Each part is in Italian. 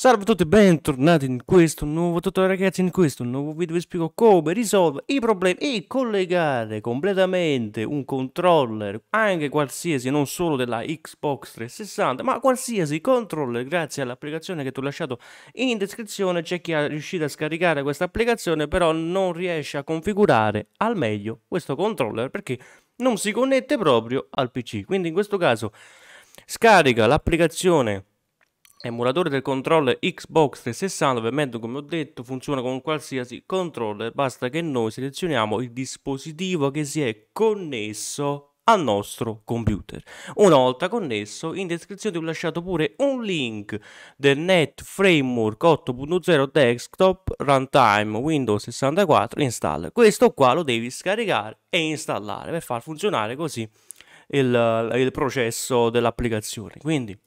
Salve a tutti e bentornati in questo nuovo tutorial ragazzi, in questo nuovo video vi spiego come risolvere i problemi e collegare completamente un controller, anche qualsiasi, non solo della Xbox 360, ma qualsiasi controller grazie all'applicazione che ti ho lasciato in descrizione, c'è chi è riuscito a scaricare questa applicazione però non riesce a configurare al meglio questo controller perché non si connette proprio al PC, quindi in questo caso scarica l'applicazione Emulatore del controller Xbox 360, ovviamente come ho detto funziona con qualsiasi controller, basta che noi selezioniamo il dispositivo che si è connesso al nostro computer. Una volta connesso, in descrizione vi ho lasciato pure un link del Net Framework 8.0 Desktop Runtime Windows 64 Install. Questo qua lo devi scaricare e installare per far funzionare così il, il processo dell'applicazione. Quindi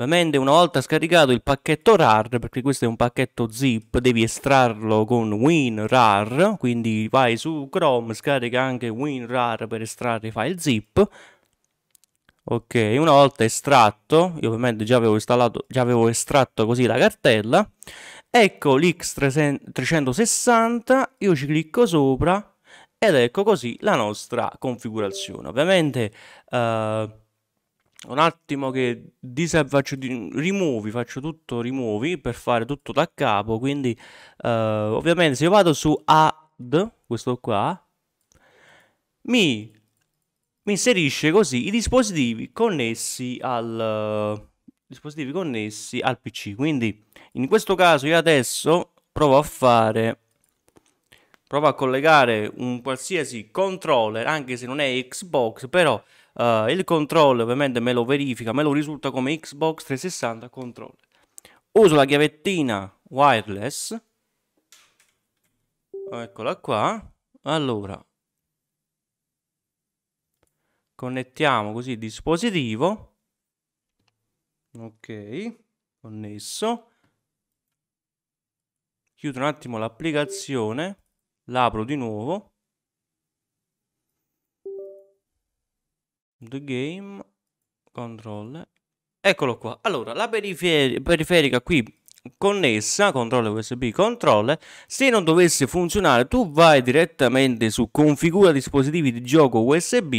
Ovviamente una volta scaricato il pacchetto RAR, perché questo è un pacchetto zip, devi estrarlo con WinRAR, quindi vai su Chrome, scarica anche WinRAR per estrarre i file zip. Ok, una volta estratto, io ovviamente già avevo installato, già avevo estratto così la cartella. Ecco l'X360, io ci clicco sopra ed ecco così la nostra configurazione. Ovviamente... Eh, un attimo che disa- faccio di- rimuovi, faccio tutto rimuovi per fare tutto da capo, quindi eh, ovviamente se io vado su add, questo qua, mi, mi inserisce così i dispositivi connessi al... Dispositivi connessi al PC. Quindi in questo caso io adesso provo a fare provo a collegare un qualsiasi controller anche se non è Xbox però Uh, il controller ovviamente me lo verifica, me lo risulta come Xbox 360 controller. Uso la chiavettina wireless. Eccola qua. Allora, connettiamo così il dispositivo. Ok, connesso. Chiudo un attimo l'applicazione, l'apro di nuovo. The game control. Eccolo qua. Allora, la periferi periferica qui connessa, controller USB controller, se non dovesse funzionare tu vai direttamente su configura dispositivi di gioco USB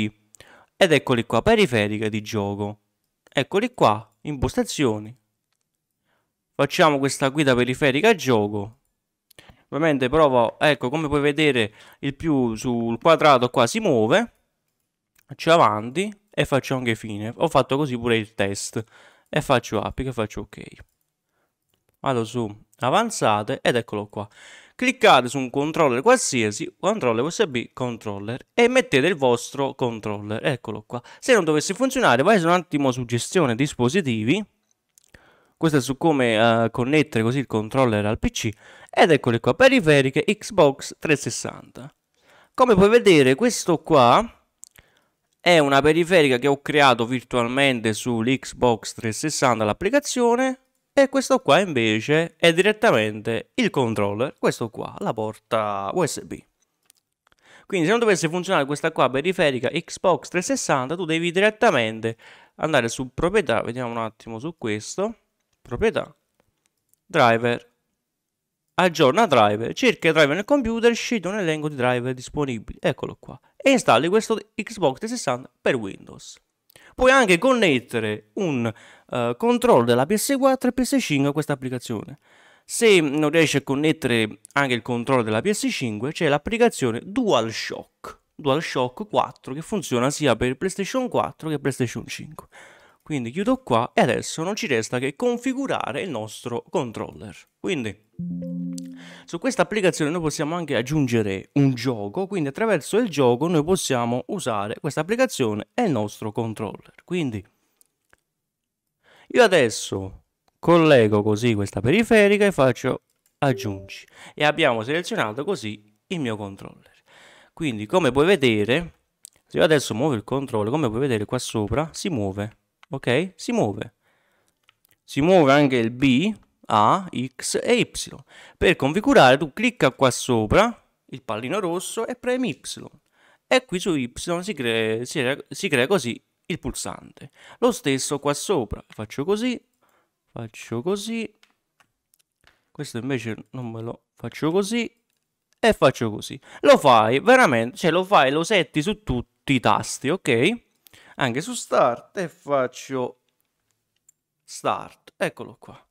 ed eccoli qua, periferica di gioco. Eccoli qua, impostazioni. Facciamo questa guida periferica gioco. Ovviamente provo, ecco come puoi vedere il più sul quadrato qua si muove c'è avanti e faccio anche fine. Ho fatto così pure il test e faccio applica, faccio ok. Vado su avanzate ed eccolo qua. Cliccate su un controller qualsiasi, controller USB, controller e mettete il vostro controller, eccolo qua. Se non dovesse funzionare vai su un attimo su gestione dispositivi, questo è su come uh, connettere così il controller al PC ed eccole qua, periferiche Xbox 360. Come puoi vedere questo qua è una periferica che ho creato virtualmente sull'Xbox 360 l'applicazione e questo qua invece è direttamente il controller, questo qua, la porta USB. Quindi se non dovesse funzionare questa qua periferica Xbox 360 tu devi direttamente andare su proprietà, vediamo un attimo su questo, proprietà, driver, aggiorna driver, cerca driver nel computer, scelta un elenco di driver disponibili, eccolo qua e installi questo Xbox 360 per Windows. Puoi anche connettere un uh, controllo della PS4 e PS5 a questa applicazione. Se non riesci a connettere anche il controllo della PS5 c'è l'applicazione DualShock, DualShock 4 che funziona sia per PlayStation 4 che PlayStation 5. Quindi chiudo qua e adesso non ci resta che configurare il nostro controller. Quindi su questa applicazione noi possiamo anche aggiungere un gioco, quindi attraverso il gioco noi possiamo usare questa applicazione e il nostro controller. Quindi io adesso collego così questa periferica e faccio aggiungi e abbiamo selezionato così il mio controller. Quindi come puoi vedere, se io adesso muovo il controller, come puoi vedere qua sopra, si muove, ok? Si muove. Si muove anche il B, a, X e Y. Per configurare tu clicca qua sopra, il pallino rosso, e premi Y. E qui su Y si crea, si crea così il pulsante. Lo stesso qua sopra, faccio così, faccio così, questo invece non me lo faccio così e faccio così. Lo fai veramente, cioè lo fai, lo setti su tutti i tasti, ok? Anche su start e faccio start, eccolo qua.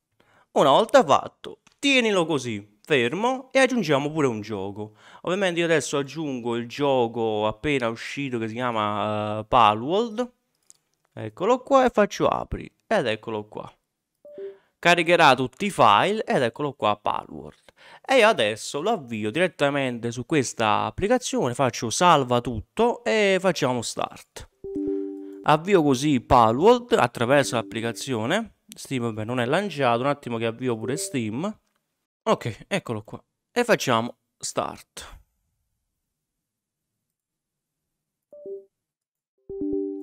Una volta fatto, tienilo così, fermo, e aggiungiamo pure un gioco. Ovviamente io adesso aggiungo il gioco appena uscito che si chiama uh, Palworld. Eccolo qua e faccio apri, ed eccolo qua. Caricherà tutti i file ed eccolo qua Palworld. E io adesso lo avvio direttamente su questa applicazione, faccio salva tutto e facciamo start. Avvio così Palworld attraverso l'applicazione Steam, vabbè, non è lanciato. Un attimo che avvio pure Steam. Ok, eccolo qua. E facciamo start.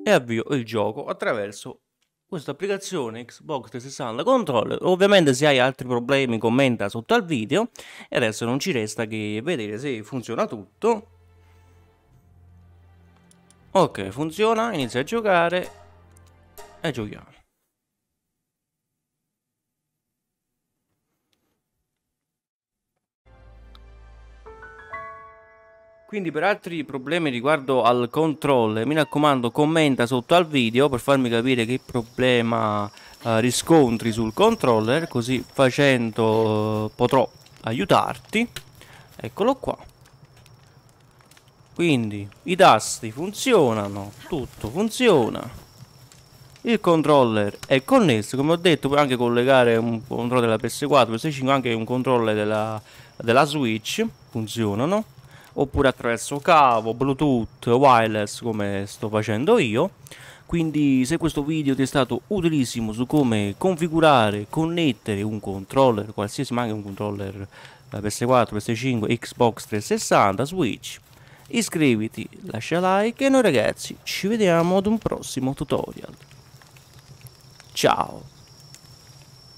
E avvio il gioco attraverso questa applicazione Xbox 360 Controller. Ovviamente se hai altri problemi commenta sotto al video. E adesso non ci resta che vedere se funziona tutto. Ok, funziona, inizia a giocare e giochiamo. Quindi per altri problemi riguardo al controller, mi raccomando commenta sotto al video per farmi capire che problema eh, riscontri sul controller, così facendo eh, potrò aiutarti. Eccolo qua. Quindi i tasti funzionano, tutto funziona. Il controller è connesso, come ho detto puoi anche collegare un controller della PS4, PS5, anche un controller della, della Switch, funzionano oppure attraverso cavo, bluetooth, wireless come sto facendo io quindi se questo video ti è stato utilissimo su come configurare, connettere un controller qualsiasi ma anche un controller PS4, PS5, Xbox 360, Switch iscriviti, lascia like e noi ragazzi ci vediamo ad un prossimo tutorial ciao